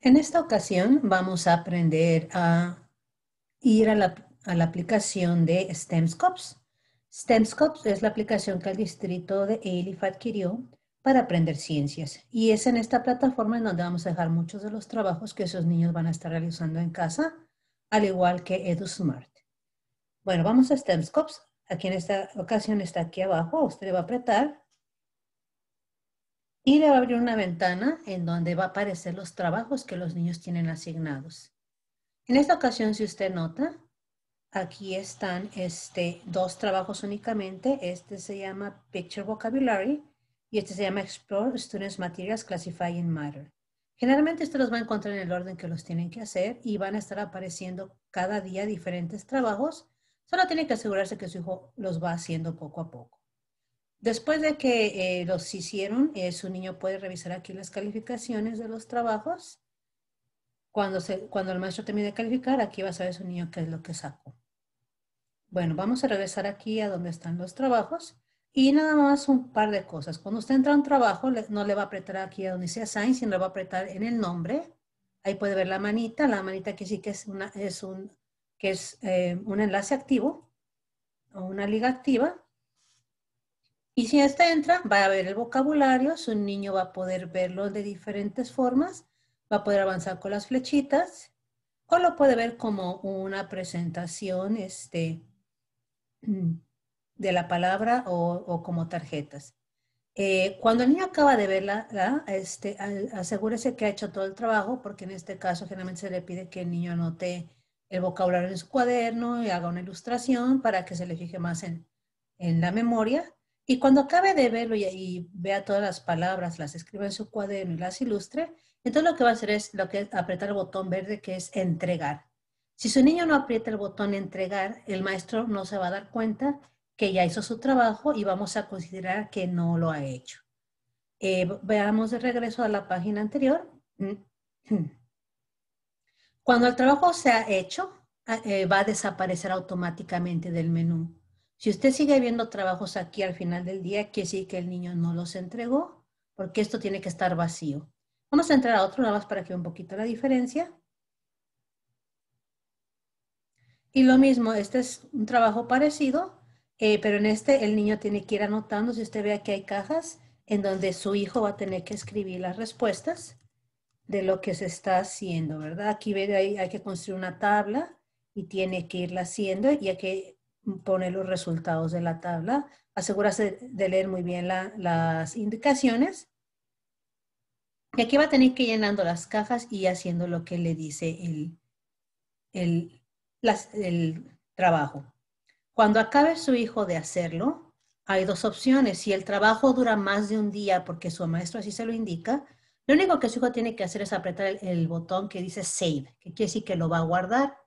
En esta ocasión vamos a aprender a ir a la, aplicación de STEMSCOPS. STEMSCOPS es la aplicación que el distrito de ELIF adquirió para aprender ciencias. Y es en esta plataforma en donde vamos a dejar muchos de los trabajos que esos niños van a estar realizando en casa, al igual que EduSmart. Bueno, vamos a STEMSCOPS. Aquí en esta ocasión está aquí abajo. Usted va a apretar y le va a abrir una ventana en donde va a aparecer los trabajos que los niños tienen asignados. En esta ocasión, si usted nota, aquí están este, dos trabajos únicamente. Este se llama Picture Vocabulary y este se llama Explore Students Materials Classifying Matter. Generalmente usted los va a encontrar en el orden que los tienen que hacer y van a estar apareciendo cada día diferentes trabajos. Solo tiene que asegurarse que su hijo los va haciendo poco a poco. Después de que eh, los hicieron, su niño puede revisar aquí las calificaciones de los trabajos. Cuando, se, cuando el maestro termine de calificar, aquí va a saber su niño qué es lo que sacó. Bueno, vamos a regresar aquí a donde están los trabajos. Y nada más un par de cosas. Cuando usted entra a un trabajo, no le va a apretar aquí a donde dice assign, sino le va a apretar en el nombre. Ahí puede ver la manita. La manita que sí que es, una, es, un, que es eh, un enlace activo o una liga activa. Y si esta entra, va a ver el vocabulario, su niño va a poder verlo de diferentes formas, va a poder avanzar con las flechitas o lo puede ver como una presentación este, mm, de la palabra o, como tarjetas. Eh, cuando el niño acaba de verla, este, asegúrese que ha hecho todo el trabajo, porque en este caso generalmente se le pide que el niño anote el vocabulario en su cuaderno y haga una ilustración para que se le fije más en la memoria y cuando acabe de verlo y, vea todas las palabras, las escribe en su cuaderno y las ilustre, entonces lo que va a hacer es lo que apretar el botón verde que es entregar. Si su niño no aprieta el botón entregar, el maestro no se va a dar cuenta que ya hizo su trabajo y vamos a considerar que no lo ha hecho. Eh, veamos de regreso a la página anterior. Cuando el trabajo se ha hecho, eh, va a desaparecer automáticamente del menú. Si usted sigue viendo trabajos aquí al final del día, quiere sí que el niño no los entregó, porque esto tiene que estar vacío. Vamos a entrar a otro nada más para que vea un poquito la diferencia. Y lo mismo, este es un trabajo parecido, eh, pero en este el niño tiene que ir anotando. Si usted ve que hay cajas en donde su hijo va a tener que escribir las respuestas de lo que se está haciendo, ¿verdad? Aquí hay, hay que construir una tabla y tiene que irla haciendo y hay que pone los resultados de la tabla. Asegúrate de leer muy bien las indicaciones. Y aquí va a tener que llenando las cajas y haciendo lo que le dice el, el, trabajo. Cuando acabe su hijo de hacerlo, hay dos opciones. Si el trabajo dura más de un día porque su maestro así se lo indica, lo único que su hijo tiene que hacer es apretar el botón que dice Save, que quiere decir que lo va a guardar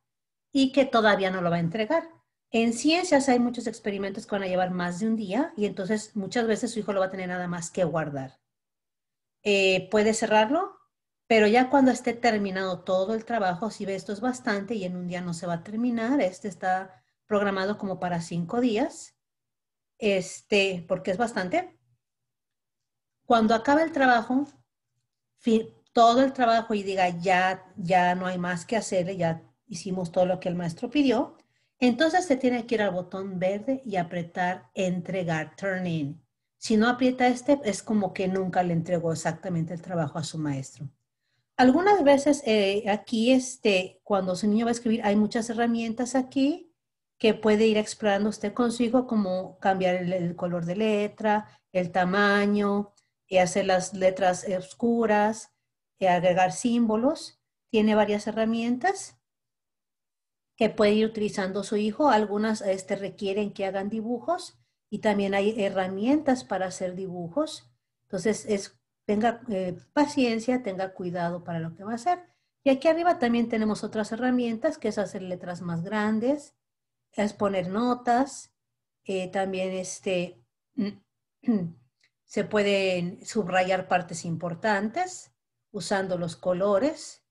y que todavía no lo va a entregar en ciencias hay muchos experimentos que van a llevar más de un día y entonces muchas veces su hijo lo va a tener nada más que guardar. Eh, puede cerrarlo, pero ya cuando esté terminado todo el trabajo, si ve esto es bastante y en un día no se va a terminar, este está programado como para cinco días, este, porque es bastante. Cuando acabe el trabajo, todo el trabajo y diga ya, ya no hay más que hacer, ya hicimos todo lo que el maestro pidió, entonces se tiene que ir al botón verde y apretar entregar, turn in. Si no aprieta este, es como que nunca le entregó exactamente el trabajo a su maestro. Algunas veces eh, aquí, este, cuando su niño va a escribir, hay muchas herramientas aquí que puede ir explorando usted consigo, como cambiar el, color de letra, el tamaño, y hacer las letras oscuras, y agregar símbolos. Tiene varias herramientas que puede ir utilizando su hijo. Algunas este, requieren que hagan dibujos y también hay herramientas para hacer dibujos. Entonces, es, tenga eh, paciencia, tenga cuidado para lo que va a hacer. Y aquí arriba también tenemos otras herramientas, que es hacer letras más grandes, es poner notas, eh, también este, se pueden subrayar partes importantes usando los colores.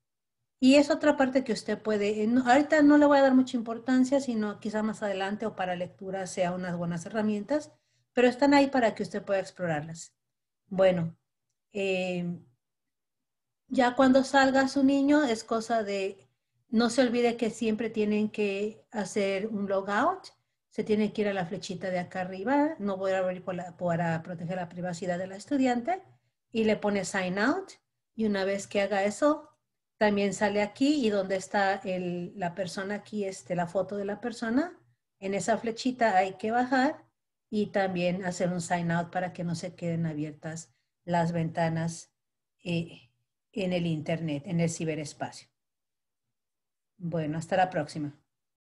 Y es otra parte que usted puede, eh, ahorita no le voy a dar mucha importancia, sino quizá más adelante o para lectura sea unas buenas herramientas, pero están ahí para que usted pueda explorarlas. Bueno, eh, ya cuando salga su niño es cosa de, no se olvide que siempre tienen que hacer un logout, se tiene que ir a la flechita de acá arriba, no voy a abrir para proteger la privacidad de la estudiante, y le pone sign out, y una vez que haga eso, también sale aquí y donde está la persona aquí, este, la foto de la persona, en esa flechita hay que bajar y también hacer un sign out para que no se queden abiertas las ventanas eh, en el internet, en el ciberespacio. Bueno, hasta la próxima.